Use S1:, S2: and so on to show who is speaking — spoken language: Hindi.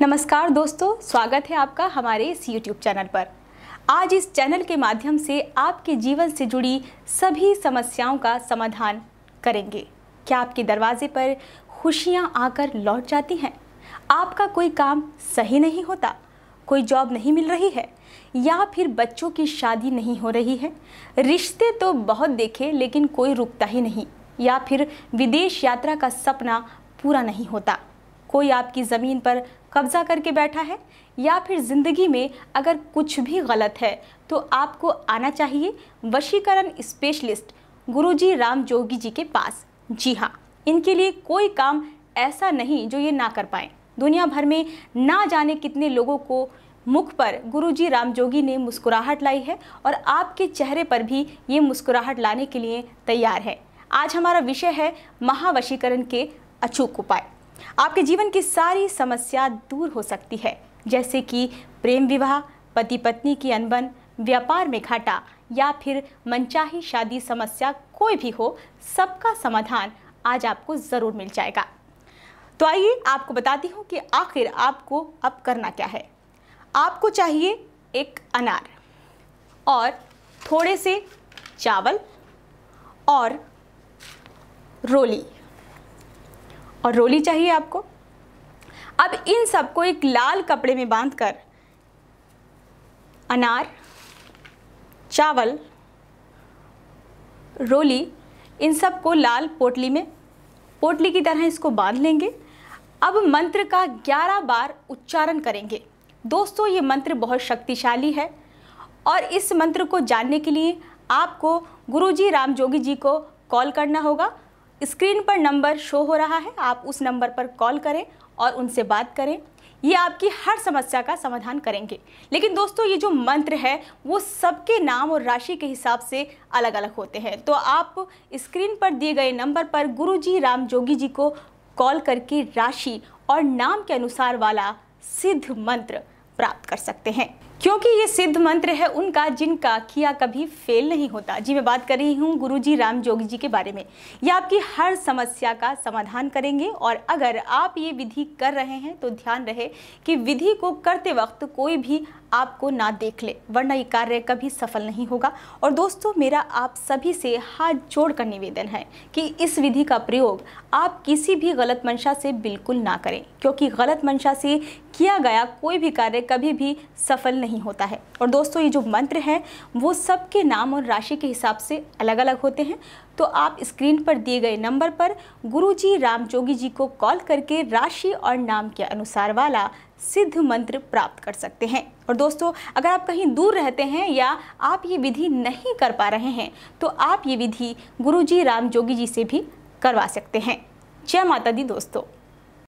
S1: नमस्कार दोस्तों स्वागत है आपका हमारे इस YouTube चैनल पर आज इस चैनल के माध्यम से आपके जीवन से जुड़ी सभी समस्याओं का समाधान करेंगे क्या आपके दरवाजे पर खुशियां आकर लौट जाती हैं आपका कोई काम सही नहीं होता कोई जॉब नहीं मिल रही है या फिर बच्चों की शादी नहीं हो रही है रिश्ते तो बहुत देखे लेकिन कोई रुकता ही नहीं या फिर विदेश यात्रा का सपना पूरा नहीं होता कोई आपकी ज़मीन पर कब्ज़ा करके बैठा है या फिर ज़िंदगी में अगर कुछ भी गलत है तो आपको आना चाहिए वशीकरण स्पेशलिस्ट गुरुजी राम जोगी जी के पास जी हाँ इनके लिए कोई काम ऐसा नहीं जो ये ना कर पाए दुनिया भर में ना जाने कितने लोगों को मुख पर गुरुजी राम जोगी ने मुस्कुराहट लाई है और आपके चेहरे पर भी ये मुस्कुराहट लाने के लिए तैयार है आज हमारा विषय है महावशीकरण के अचूक उपाय आपके जीवन की सारी समस्या दूर हो सकती है जैसे कि प्रेम विवाह पति पत्नी की अनबन व्यापार में घाटा या फिर मनचाही शादी समस्या कोई भी हो सबका समाधान आज आपको ज़रूर मिल जाएगा तो आइए आपको बताती हूँ कि आखिर आपको अब करना क्या है आपको चाहिए एक अनार और थोड़े से चावल और रोली और रोली चाहिए आपको अब इन सबको एक लाल कपड़े में बांधकर अनार चावल रोली इन सबको लाल पोटली में पोटली की तरह इसको बांध लेंगे अब मंत्र का 11 बार उच्चारण करेंगे दोस्तों ये मंत्र बहुत शक्तिशाली है और इस मंत्र को जानने के लिए आपको गुरुजी राम जोगी जी को कॉल करना होगा स्क्रीन पर नंबर शो हो रहा है आप उस नंबर पर कॉल करें और उनसे बात करें ये आपकी हर समस्या का समाधान करेंगे लेकिन दोस्तों ये जो मंत्र है वो सबके नाम और राशि के हिसाब से अलग अलग होते हैं तो आप स्क्रीन पर दिए गए नंबर पर गुरुजी राम जोगी जी को कॉल करके राशि और नाम के अनुसार वाला सिद्ध मंत्र प्राप्त कर सकते हैं क्योंकि ये सिद्ध मंत्र है उनका जिनका किया कभी फेल नहीं होता जी मैं बात कर रही हूँ गुरु जी राम जोगी जी के बारे में ये आपकी हर समस्या का समाधान करेंगे और अगर आप ये विधि कर रहे हैं तो ध्यान रहे कि विधि को करते वक्त कोई भी आपको ना देख ले वरना ये कार्य कभी सफल नहीं होगा और दोस्तों मेरा आप सभी से हाथ जोड़कर निवेदन है कि इस विधि का प्रयोग आप किसी भी गलत मंशा से बिल्कुल ना करें क्योंकि गलत मंशा से किया गया कोई भी कार्य कभी भी सफल नहीं होता है और दोस्तों ये जो मंत्र हैं वो सबके नाम और राशि के हिसाब से अलग अलग होते हैं तो आप स्क्रीन पर दिए गए नंबर पर गुरुजी राम जोगी जी को कॉल करके राशि और नाम के अनुसार वाला सिद्ध मंत्र प्राप्त कर सकते हैं और दोस्तों अगर आप कहीं दूर रहते हैं या आप ये विधि नहीं कर पा रहे हैं तो आप ये विधि गुरुजी राम जोगी जी से भी करवा सकते हैं जय माता दी दोस्तों